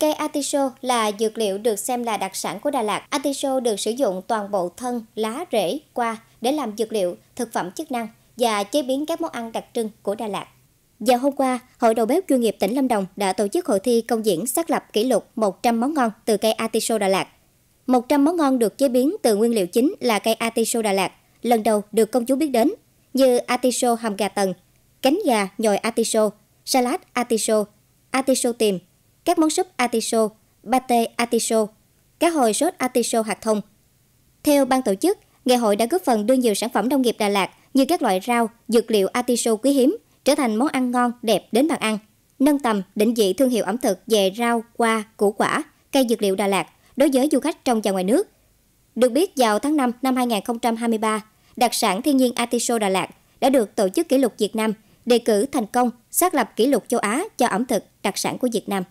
Cây artiso là dược liệu được xem là đặc sản của Đà Lạt. Artiso được sử dụng toàn bộ thân, lá, rễ, qua để làm dược liệu, thực phẩm chức năng và chế biến các món ăn đặc trưng của Đà Lạt. Vào hôm qua, Hội đầu bếp chuyên nghiệp tỉnh Lâm Đồng đã tổ chức hội thi công diễn xác lập kỷ lục 100 món ngon từ cây artiso Đà Lạt. 100 món ngon được chế biến từ nguyên liệu chính là cây artiso Đà Lạt, lần đầu được công chúng biết đến, như artiso hầm gà tần, cánh gà nhồi artiso, salad artiso, artiso tiềm, các món súp atiso, pate atiso, cá hồi sốt atiso hạt thông. Theo ban tổ chức, ngày hội đã góp phần đưa nhiều sản phẩm nông nghiệp Đà Lạt như các loại rau, dược liệu atiso quý hiếm trở thành món ăn ngon đẹp đến bàn ăn, nâng tầm định vị thương hiệu ẩm thực về rau, hoa, củ quả, cây dược liệu Đà Lạt đối với du khách trong và ngoài nước. Được biết vào tháng 5 năm 2023, đặc sản thiên nhiên atiso Đà Lạt đã được tổ chức kỷ lục Việt Nam đề cử thành công xác lập kỷ lục châu Á cho ẩm thực đặc sản của Việt Nam.